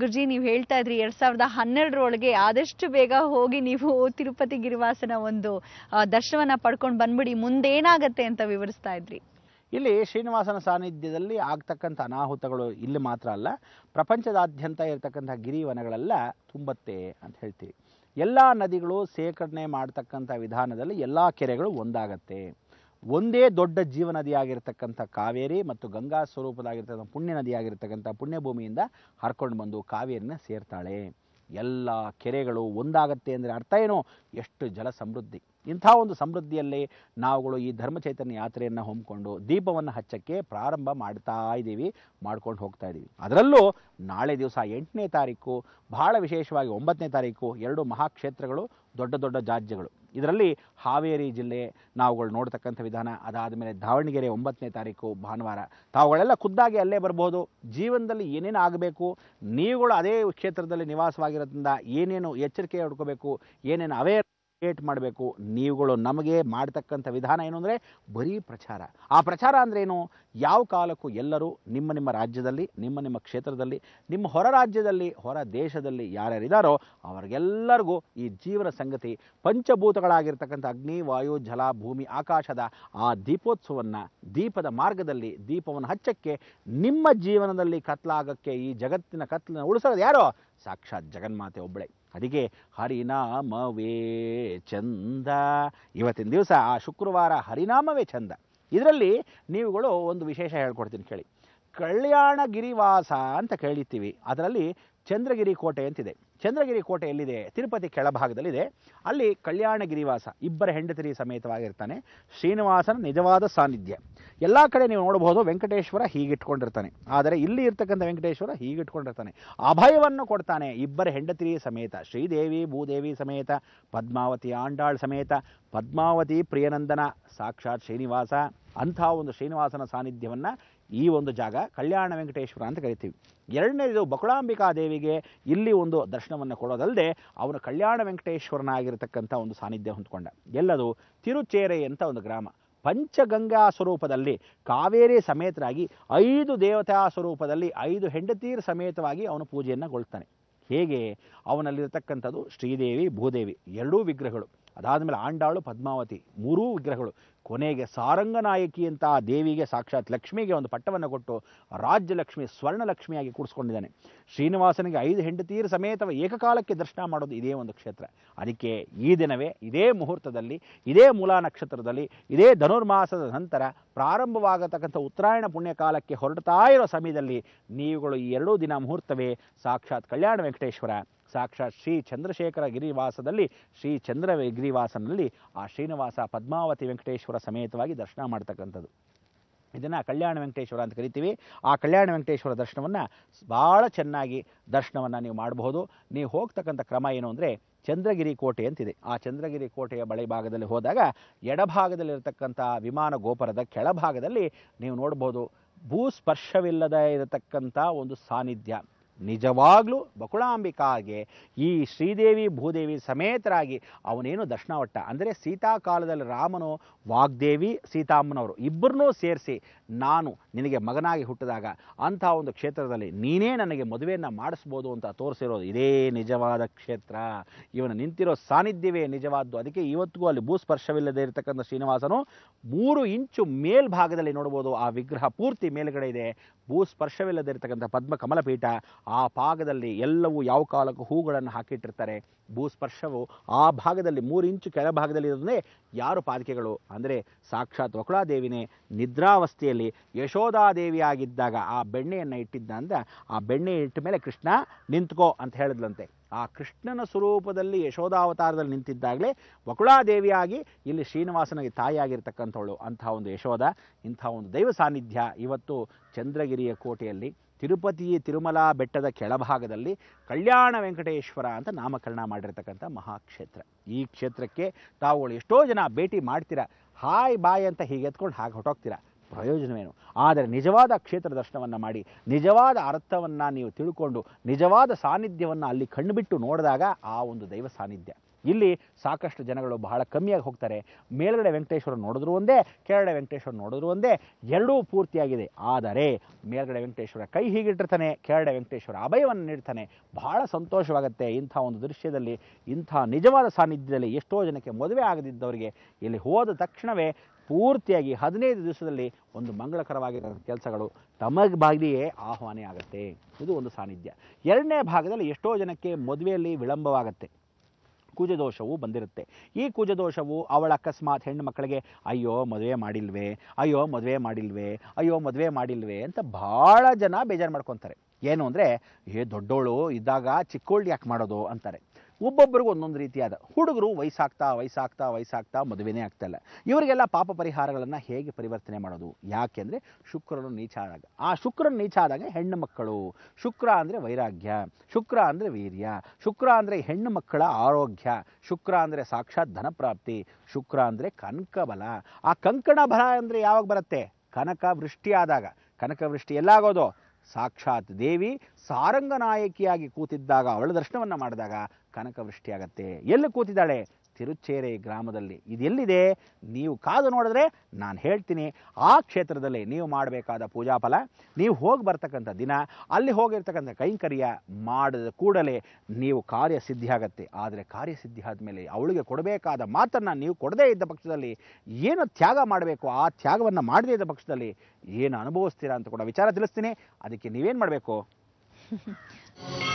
ಗುರುಜಿ ನೀವು ಹೇಳ್ತಾ ಇದ್ರಿ ಎರಡ್ ಸಾವಿರದ ಹನ್ನೆರಡರೊಳಗೆ ಆದಷ್ಟು ಬೇಗ ಹೋಗಿ ನೀವು ತಿರುಪತಿ ಗಿರಿವಾಸನ ಒಂದು ದರ್ಶನವನ್ನ ಪಡ್ಕೊಂಡು ಬಂದ್ಬಿಡಿ ಮುಂದೇನಾಗತ್ತೆ ಅಂತ ವಿವರಿಸ್ತಾ ಇದ್ರಿ ಇಲ್ಲಿ ಶ್ರೀನಿವಾಸನ ಸಾನ್ನಿಧ್ಯದಲ್ಲಿ ಆಗ್ತಕ್ಕಂಥ ಅನಾಹುತಗಳು ಇಲ್ಲಿ ಮಾತ್ರ ಅಲ್ಲ ಪ್ರಪಂಚದಾದ್ಯಂತ ಇರತಕ್ಕಂಥ ಗಿರಿವನಗಳೆಲ್ಲ ತುಂಬತ್ತೆ ಅಂತ ಹೇಳ್ತೀವಿ ಎಲ್ಲ ನದಿಗಳು ಶೇಖರಣೆ ಮಾಡ್ತಕ್ಕಂಥ ವಿಧಾನದಲ್ಲಿ ಎಲ್ಲ ಕೆರೆಗಳು ಒಂದಾಗತ್ತೆ ಒಂದೇ ದೊಡ್ಡ ಜೀವ ನದಿಯಾಗಿರ್ತಕ್ಕಂಥ ಕಾವೇರಿ ಮತ್ತು ಗಂಗಾ ಸ್ವರೂಪದಾಗಿರ್ತಕ್ಕಂಥ ಪುಣ್ಯ ನದಿಯಾಗಿರ್ತಕ್ಕಂಥ ಪುಣ್ಯಭೂಮಿಯಿಂದ ಹರ್ಕೊಂಡು ಬಂದು ಕಾವೇರಿನ ಸೇರ್ತಾಳೆ ಎಲ್ಲ ಕೆರೆಗಳು ಒಂದಾಗತ್ತೆ ಅಂದರೆ ಅರ್ಥ ಏನು ಎಷ್ಟು ಜಲ ಸಮೃದ್ಧಿ ಇಂಥ ಒಂದು ಸಮೃದ್ಧಿಯಲ್ಲಿ ನಾವುಗಳು ಈ ಧರ್ಮಚೈತನ್ಯ ಯಾತ್ರೆಯನ್ನು ಹೊಮ್ಮಿಕೊಂಡು ದೀಪವನ್ನು ಹಚ್ಚಕ್ಕೆ ಪ್ರಾರಂಭ ಮಾಡ್ತಾ ಇದ್ದೀವಿ ಮಾಡ್ಕೊಂಡು ಹೋಗ್ತಾ ಇದ್ದೀವಿ ಅದರಲ್ಲೂ ನಾಳೆ ದಿವಸ ಎಂಟನೇ ತಾರೀಕು ಬಹಳ ವಿಶೇಷವಾಗಿ ಒಂಬತ್ತನೇ ತಾರೀಕು ಎರಡು ಮಹಾಕ್ಷೇತ್ರಗಳು ದೊಡ್ಡ ದೊಡ್ಡ ಜಾಜ್ಯಗಳು ಇದರಲ್ಲಿ ಹಾವೇರಿ ಜಿಲ್ಲೆ ನಾವುಗಳು ನೋಡ್ತಕ್ಕಂಥ ವಿಧಾನ ಅದಾದ ಮೇಲೆ ದಾವಣಗೆರೆ ಒಂಬತ್ತನೇ ತಾರೀಕು ಭಾನುವಾರ ತಾವುಗಳೆಲ್ಲ ಖುದ್ದಾಗಿ ಅಲ್ಲೇ ಬರಬಹುದು ಜೀವನದಲ್ಲಿ ಏನೇನು ಆಗಬೇಕು ನೀವುಗಳು ಅದೇ ಕ್ಷೇತ್ರದಲ್ಲಿ ನಿವಾಸವಾಗಿರೋದ್ರಿಂದ ಏನೇನು ಎಚ್ಚರಿಕೆ ಹುಡ್ಕೋಬೇಕು ಏನೇನು ಅವೇರ್ ಕ್ರಿಯೇಟ್ ಮಾಡಬೇಕು ನೀವುಗಳು ನಮಗೆ ಮಾಡ್ತಕ್ಕಂಥ ವಿಧಾನ ಏನು ಅಂದರೆ ಬರೀ ಪ್ರಚಾರ ಆ ಪ್ರಚಾರ ಅಂದ್ರೇನು ಯಾವ ಕಾಲಕ್ಕೂ ಎಲ್ಲರೂ ನಿಮ್ಮ ನಿಮ್ಮ ರಾಜ್ಯದಲ್ಲಿ ನಿಮ್ಮ ನಿಮ್ಮ ಕ್ಷೇತ್ರದಲ್ಲಿ ನಿಮ್ಮ ಹೊರ ರಾಜ್ಯದಲ್ಲಿ ಹೊರ ದೇಶದಲ್ಲಿ ಯಾರ್ಯಾರಿದ್ದಾರೋ ಅವರಿಗೆಲ್ಲರಿಗೂ ಈ ಜೀವನ ಸಂಗತಿ ಪಂಚಭೂತಗಳಾಗಿರ್ತಕ್ಕಂಥ ಅಗ್ನಿ ವಾಯು ಜಲ ಭೂಮಿ ಆಕಾಶದ ಆ ದೀಪೋತ್ಸವವನ್ನು ದೀಪದ ಮಾರ್ಗದಲ್ಲಿ ದೀಪವನ್ನು ಹಚ್ಚಕ್ಕೆ ನಿಮ್ಮ ಜೀವನದಲ್ಲಿ ಕತ್ಲಾಗಕ್ಕೆ ಈ ಜಗತ್ತಿನ ಕತ್ಲನ್ನು ಉಳಿಸೋದು ಯಾರೋ ಸಾಕ್ಷಾತ್ ಜಗನ್ಮಾತೆ ಒಬ್ಬಳೆ ಅದಕ್ಕೆ ಹರಿನಾಮವೇ ಚಂದ ಇವತ್ತಿನ ದಿವಸ ಆ ಶುಕ್ರವಾರ ಹರಿನಾಮವೇ ಚಂದ ಇದರಲ್ಲಿ ನೀವುಗಳು ಒಂದು ವಿಶೇಷ ಹೇಳ್ಕೊಡ್ತೀನಿ ಕೇಳಿ ಕಲ್ಯಾಣಗಿರಿವಾಸ ಅಂತ ಕೇಳಿತ್ತೀವಿ ಅದರಲ್ಲಿ ಚಂದ್ರಗಿರಿ ಕೋಟೆ ಅಂತಿದೆ ಚಂದ್ರಗಿರಿ ಕೋಟೆ ಎಲ್ಲಿದೆ ತಿರುಪತಿ ಕೆಳಭಾಗದಲ್ಲಿದೆ ಅಲ್ಲಿ ಕಲ್ಯಾಣಗಿರಿವಾಸ ಇಬ್ಬರ ಹೆಂಡತಿರಿ ಸಮೇತವಾಗಿರ್ತಾನೆ ಶ್ರೀನಿವಾಸನ ನಿಜವಾದ ಸಾನ್ನಿಧ್ಯ ಎಲ್ಲ ಕಡೆ ನೀವು ನೋಡಬಹುದು ವೆಂಕಟೇಶ್ವರ ಹೀಗಿಟ್ಕೊಂಡಿರ್ತಾನೆ ಆದರೆ ಇಲ್ಲಿ ಇರ್ತಕ್ಕಂಥ ವೆಂಕಟೇಶ್ವರ ಹೀಗಿಟ್ಕೊಂಡಿರ್ತಾನೆ ಅಭಯವನ್ನು ಕೊಡ್ತಾನೆ ಇಬ್ಬರ ಹೆಂಡತಿರಿ ಸಮೇತ ಶ್ರೀದೇವಿ ಭೂದೇವಿ ಸಮೇತ ಪದ್ಮಾವತಿ ಆಂಡಾಳ್ ಸಮೇತ ಪದ್ಮಾವತಿ ಪ್ರಿಯನಂದನ ಸಾಕ್ಷಾತ್ ಶ್ರೀನಿವಾಸ ಅಂಥ ಒಂದು ಶ್ರೀನಿವಾಸನ ಸಾನ್ನಿಧ್ಯವನ್ನು ಈ ಒಂದು ಜಾಗ ಕಲ್ಯಾಣ ವೆಂಕಟೇಶ್ವರ ಅಂತ ಕರಿತೀವಿ ಎರಡನೇದು ಬಕುಳಾಂಬಿಕಾ ದೇವಿಗೆ ಇಲ್ಲಿ ಒಂದು ದರ್ಶನ ದರ್ಶನವನ್ನು ಕೊಡೋದಲ್ಲದೆ ಅವನು ಕಲ್ಯಾಣ ವೆಂಕಟೇಶ್ವರನಾಗಿರ್ತಕ್ಕಂಥ ಒಂದು ಸಾನ್ನಿಧ್ಯ ಹೊಂದ್ಕೊಂಡ ಎಲ್ಲದು ತಿರುಚೇರೆ ಅಂತ ಒಂದು ಗ್ರಾಮ ಪಂಚಗಂಗಾ ಸ್ವರೂಪದಲ್ಲಿ ಕಾವೇರಿ ಸಮೇತರಾಗಿ ಐದು ದೇವತಾ ಸ್ವರೂಪದಲ್ಲಿ ಐದು ಹೆಂಡತೀರ ಸಮೇತವಾಗಿ ಅವನು ಪೂಜೆಯನ್ನು ಗೊಳ್ತಾನೆ ಹೇಗೆ ಅವನಲ್ಲಿರತಕ್ಕಂಥದ್ದು ಶ್ರೀದೇವಿ ಭೂದೇವಿ ಎರಡೂ ವಿಗ್ರಹಗಳು ಅದಾದಮೇಲೆ ಆಂಡಾಳು ಪದ್ಮಾವತಿ ಮೂರೂ ವಿಗ್ರಹಗಳು ಕೊನೆಗೆ ಸಾರಂಗನಾಯಕಿಯಂತಹ ದೇವಿಗೆ ಸಾಕ್ಷಾತ್ ಲಕ್ಷ್ಮಿಗೆ ಒಂದು ಪಟ್ಟವನ್ನು ಕೊಟ್ಟು ರಾಜ್ಯಲಕ್ಷ್ಮಿ ಸ್ವರ್ಣಲಕ್ಷ್ಮಿಯಾಗಿ ಕೂಡಿಸ್ಕೊಂಡಿದ್ದಾನೆ ಶ್ರೀನಿವಾಸನಿಗೆ ಐದು ಹೆಂಡತೀರ ಸಮೇತವ ಏಕಕಾಲಕ್ಕೆ ದರ್ಶನ ಮಾಡೋದು ಇದೇ ಒಂದು ಕ್ಷೇತ್ರ ಅದಕ್ಕೆ ಈ ದಿನವೇ ಇದೇ ಮುಹೂರ್ತದಲ್ಲಿ ಇದೇ ಮೂಲಾ ನಕ್ಷತ್ರದಲ್ಲಿ ಇದೇ ಧನುರ್ಮಾಸದ ನಂತರ ಪ್ರಾರಂಭವಾಗತಕ್ಕಂಥ ಉತ್ತರಾಯಣ ಪುಣ್ಯಕಾಲಕ್ಕೆ ಹೊರಡ್ತಾ ಇರೋ ಸಮಯದಲ್ಲಿ ನೀವುಗಳು ಈ ಎರಡೂ ದಿನ ಮುಹೂರ್ತವೇ ಸಾಕ್ಷಾತ್ ಕಲ್ಯಾಣ ವೆಂಕಟೇಶ್ವರ ಸಾಕ್ಷಾತ್ ಶ್ರೀ ಚಂದ್ರಶೇಖರ ಗಿರಿವಾಸದಲ್ಲಿ ಶ್ರೀ ಚಂದ್ರ ಗಿರಿವಾಸನಲ್ಲಿ ಆ ಶ್ರೀನಿವಾಸ ಪದ್ಮಾವತಿ ವೆಂಕಟೇಶ್ವರ ಸಮೇತವಾಗಿ ದರ್ಶನ ಮಾಡ್ತಕ್ಕಂಥದ್ದು ಇದನ್ನು ಕಲ್ಯಾಣ ವೆಂಕಟೇಶ್ವರ ಅಂತ ಕರಿತೀವಿ ಆ ಕಲ್ಯಾಣ ವೆಂಕಟೇಶ್ವರ ದರ್ಶನವನ್ನು ಭಾಳ ಚೆನ್ನಾಗಿ ದರ್ಶನವನ್ನು ನೀವು ಮಾಡಬಹುದು ನೀವು ಹೋಗ್ತಕ್ಕಂಥ ಕ್ರಮ ಏನು ಅಂದರೆ ಚಂದ್ರಗಿರಿ ಕೋಟೆ ಅಂತಿದೆ ಆ ಚಂದ್ರಗಿರಿ ಕೋಟೆಯ ಬಳೆ ಭಾಗದಲ್ಲಿ ಹೋದಾಗ ಎಡಭಾಗದಲ್ಲಿರತಕ್ಕಂಥ ವಿಮಾನ ಗೋಪುರದ ಕೆಳಭಾಗದಲ್ಲಿ ನೀವು ನೋಡ್ಬೋದು ಭೂಸ್ಪರ್ಶವಿಲ್ಲದೆ ಇರತಕ್ಕಂಥ ಒಂದು ಸಾನ್ನಿಧ್ಯ ನಿಜವಾಗ್ಲೂ ಬಕುಳಾಂಬಿಕಾಗೆ ಈ ಶ್ರೀದೇವಿ ಭೂದೇವಿ ಸಮೇತರಾಗಿ ಅವನೇನು ದಕ್ಷಿಣಾವಟ್ಟ ಅಂದರೆ ಸೀತಾಕಾಲದಲ್ಲಿ ರಾಮನು ವಾಗ್ದೇವಿ ಸೀತಾಮ್ಮನವರು ಇಬ್ಬರನ್ನೂ ಸೇರಿಸಿ ನಾನು ನಿನಗೆ ಮಗನಾಗಿ ಹುಟ್ಟಿದಾಗ ಅಂಥ ಒಂದು ಕ್ಷೇತ್ರದಲ್ಲಿ ನೀನೇ ನನಗೆ ಮದುವೆಯನ್ನು ಮಾಡಿಸ್ಬೋದು ಅಂತ ತೋರಿಸಿರೋದು ಇದೇ ನಿಜವಾದ ಕ್ಷೇತ್ರ ಇವನು ನಿಂತಿರೋ ಸಾನ್ನಿಧ್ಯವೇ ನಿಜವಾದ್ದು ಅದಕ್ಕೆ ಇವತ್ತಿಗೂ ಅಲ್ಲಿ ಭೂಸ್ಪರ್ಶವಿಲ್ಲದೆ ಇರತಕ್ಕಂಥ ಶ್ರೀನಿವಾಸನು ಮೂರು ಇಂಚು ಮೇಲ್ಭಾಗದಲ್ಲಿ ನೋಡ್ಬೋದು ಆ ವಿಗ್ರಹ ಪೂರ್ತಿ ಮೇಲುಗಡೆ ಇದೆ ಭೂಸ್ಪರ್ಶವಿಲ್ಲದೆ ಇರತಕ್ಕಂಥ ಪದ್ಮ ಕಮಲಪೀಠ ಆ ಭಾಗದಲ್ಲಿ ಎಲ್ಲವೂ ಯಾವ ಕಾಲಕ್ಕೂ ಹೂಗಳನ್ನು ಹಾಕಿಟ್ಟಿರ್ತಾರೆ ಭೂಸ್ಪರ್ಶವು ಆ ಭಾಗದಲ್ಲಿ ಮೂರು ಇಂಚು ಕೆಳಭಾಗದಲ್ಲಿ ಇರೋದನ್ನೇ ಯಾರು ಪಾದಕೆಗಳು ಅಂದರೆ ಸಾಕ್ಷಾತ್ ವಕುಳಾದೇವಿನೇ ನಿದ್ರಾವಸ್ಥೆಯಲ್ಲಿ ಯಶೋಧಾದೇವಿಯಾಗಿದ್ದಾಗ ಆ ಬೆಣ್ಣೆಯನ್ನು ಇಟ್ಟಿದ್ದ ಆ ಬೆಣ್ಣೆ ಇಟ್ಟ ಮೇಲೆ ಕೃಷ್ಣ ನಿಂತ್ಕೋ ಅಂತ ಹೇಳಿದ್ಲಂತೆ ಆ ಕೃಷ್ಣನ ಸ್ವರೂಪದಲ್ಲಿ ಯಶೋಧಾವತಾರದಲ್ಲಿ ನಿಂತಿದ್ದಾಗಲೇ ವಕುಳಾದೇವಿಯಾಗಿ ಇಲ್ಲಿ ಶ್ರೀನಿವಾಸನಿಗೆ ತಾಯಿಯಾಗಿರ್ತಕ್ಕಂಥವಳು ಅಂಥ ಒಂದು ಯಶೋಧ ಇಂಥ ಒಂದು ದೈವ ಸಾನ್ನಿಧ್ಯ ಇವತ್ತು ಚಂದ್ರಗಿರಿಯ ಕೋಟೆಯಲ್ಲಿ ತಿರುಪತಿ ತಿರುಮಲ ಬೆಟ್ಟದ ಕೆಳಭಾಗದಲ್ಲಿ ಕಲ್ಯಾಣ ವೆಂಕಟೇಶ್ವರ ಅಂತ ನಾಮಕರಣ ಮಾಡಿರ್ತಕ್ಕಂಥ ಮಹಾಕ್ಷೇತ್ರ ಈ ಕ್ಷೇತ್ರಕ್ಕೆ ತಾವುಗಳು ಎಷ್ಟೋ ಜನ ಭೇಟಿ ಮಾಡ್ತೀರಾ ಹಾಯ್ ಬಾಯ್ ಅಂತ ಹೀಗೆ ಎತ್ಕೊಂಡು ಹಾಗೆ ಹೊಟ್ಟೋಗ್ತೀರಾ ಪ್ರಯೋಜನವೇನು ಆದರೆ ನಿಜವಾದ ಕ್ಷೇತ್ರ ದರ್ಶನವನ್ನು ಮಾಡಿ ನಿಜವಾದ ಅರ್ಥವನ್ನು ನೀವು ತಿಳ್ಕೊಂಡು ನಿಜವಾದ ಸಾನ್ನಿಧ್ಯವನ್ನು ಅಲ್ಲಿ ಕಣ್ಣುಬಿಟ್ಟು ನೋಡಿದಾಗ ಆ ಒಂದು ದೈವ ಸಾನ್ನಿಧ್ಯ ಇಲ್ಲಿ ಸಾಕಷ್ಟು ಜನಗಳು ಬಹಳ ಕಮ್ಮಿಯಾಗಿ ಹೋಗ್ತಾರೆ ಮೇಲ್ಗಡೆ ವೆಂಕಟೇಶ್ವರ ನೋಡಿದ್ರು ಒಂದೇ ಕೆಳಗಡೆ ವೆಂಕಟೇಶ್ವರ ನೋಡಿದ್ರು ಒಂದೇ ಎರಡೂ ಪೂರ್ತಿಯಾಗಿದೆ ಆದರೆ ಮೇಲ್ಗಡೆ ವೆಂಕಟೇಶ್ವರ ಕೈ ಹೀಗಿಟ್ಟಿರ್ತಾನೆ ಕೆಳಗಡೆ ವೆಂಕಟೇಶ್ವರ ಅಭಯವನ್ನು ನೀಡ್ತಾನೆ ಬಹಳ ಸಂತೋಷವಾಗುತ್ತೆ ಇಂಥ ಒಂದು ದೃಶ್ಯದಲ್ಲಿ ಇಂಥ ನಿಜವಾದ ಸಾನ್ನಿಧ್ಯದಲ್ಲಿ ಎಷ್ಟೋ ಜನಕ್ಕೆ ಮದುವೆ ಆಗದಿದ್ದವರಿಗೆ ಇಲ್ಲಿ ಹೋದ ತಕ್ಷಣವೇ ಪೂರ್ತಿಯಾಗಿ ಹದಿನೈದು ದಿವಸದಲ್ಲಿ ಒಂದು ಮಂಗಳಕರವಾಗಿ ಕೆಲಸಗಳು ತಮಗೆ ಬಾಗಿಲಿಯೇ ಆಹ್ವಾನ ಆಗುತ್ತೆ ಇದು ಒಂದು ಸಾನ್ನಿಧ್ಯ ಎರಡನೇ ಭಾಗದಲ್ಲಿ ಎಷ್ಟೋ ಜನಕ್ಕೆ ಮದುವೆಯಲ್ಲಿ ವಿಳಂಬವಾಗುತ್ತೆ ಕೂಜದೋಷವು ಬಂದಿರುತ್ತೆ ಈ ಕೂಜದೋಷವು ಅವಳ ಅಕಸ್ಮಾತ್ ಹೆಣ್ಣು ಮಕ್ಕಳಿಗೆ ಅಯ್ಯೋ ಮದುವೆ ಮಾಡಿಲ್ವೇ ಅಯ್ಯೋ ಮದುವೆ ಮಾಡಿಲ್ವೇ ಅಯ್ಯೋ ಮದುವೆ ಮಾಡಿಲ್ವೇ ಅಂತ ಭಾಳ ಜನ ಬೇಜಾರು ಮಾಡ್ಕೊತಾರೆ ಏನು ಅಂದರೆ ಏ ದೊಡ್ಡೋಳು ಇದ್ದಾಗ ಚಿಕ್ಕೋಳು ಯಾಕೆ ಮಾಡೋದು ಅಂತಾರೆ ಒಬ್ಬೊಬ್ಬರಿಗೂ ಒಂದೊಂದು ರೀತಿಯಾದ ಹುಡುಗರು ವಯಸ್ಸಾಗ್ತಾ ವಯಸ್ಸಾಗ್ತಾ ವಯಸ್ಸಾಗ್ತಾ ಮದುವೆನೇ ಆಗ್ತಾ ಇಲ್ಲ ಇವರಿಗೆಲ್ಲ ಪಾಪ ಪರಿಹಾರಗಳನ್ನು ಹೇಗೆ ಪರಿವರ್ತನೆ ಮಾಡೋದು ಅಂದರೆ ಶುಕ್ರನು ನೀಚ ಆದಾಗ ಆ ಶುಕ್ರನು ನೀಚ ಆದಾಗ ಹೆಣ್ಣು ಮಕ್ಕಳು ಶುಕ್ರ ಅಂದರೆ ವೈರಾಗ್ಯ ಶುಕ್ರ ಅಂದರೆ ವೀರ್ಯ ಶುಕ್ರ ಅಂದರೆ ಹೆಣ್ಣು ಮಕ್ಕಳ ಆರೋಗ್ಯ ಶುಕ್ರ ಅಂದರೆ ಸಾಕ್ಷಾತ್ ಧನಪ್ರಾಪ್ತಿ ಶುಕ್ರ ಅಂದರೆ ಕನಕಬಲ ಆ ಕಂಕಣ ಬಲ ಅಂದರೆ ಯಾವಾಗ ಬರುತ್ತೆ ಕನಕ ವೃಷ್ಟಿಯಾದಾಗ ವೃಷ್ಟಿ ಎಲ್ಲಾಗೋದು ಸಾಕ್ಷಾತ್ ದೇವಿ ಸಾರಂಗನಾಯಕಿಯಾಗಿ ಕೂತಿದ್ದಾಗ ಅವಳ ದರ್ಶನವನ್ನು ಮಾಡಿದಾಗ ಕನಕವೃಷ್ಟಿಯಾಗತ್ತೆ ಎಲ್ಲಿ ಕೂತಿದ್ದಾಳೆ ತಿರುಚೇರೆ ಗ್ರಾಮದಲ್ಲಿ ಇದೆಲ್ಲಿದೆ ನೀವು ಕಾದು ನೋಡಿದ್ರೆ ನಾನು ಹೇಳ್ತೀನಿ ಆ ಕ್ಷೇತ್ರದಲ್ಲಿ ನೀವು ಮಾಡಬೇಕಾದ ಪೂಜಾಫಲ ನೀವು ಹೋಗಿ ಬರ್ತಕ್ಕಂಥ ದಿನ ಅಲ್ಲಿ ಹೋಗಿರ್ತಕ್ಕಂಥ ಕೈಂಕರ್ಯ ಮಾಡಿದ ಕೂಡಲೇ ನೀವು ಕಾರ್ಯಸಿದ್ಧಿ ಆಗುತ್ತೆ ಆದರೆ ಕಾರ್ಯ ಸಿದ್ಧಿ ಆದಮೇಲೆ ಅವಳಿಗೆ ಕೊಡಬೇಕಾದ ಮಾತನ್ನು ನೀವು ಕೊಡದೇ ಇದ್ದ ಪಕ್ಷದಲ್ಲಿ ಏನು ತ್ಯಾಗ ಮಾಡಬೇಕು ಆ ತ್ಯಾಗವನ್ನು ಮಾಡದೇ ಇದ್ದ ಪಕ್ಷದಲ್ಲಿ ಏನು ಅನುಭವಿಸ್ತೀರಾ ಅಂತ ಕೂಡ ವಿಚಾರ ತಿಳಿಸ್ತೀನಿ ಅದಕ್ಕೆ ನೀವೇನು ಮಾಡಬೇಕು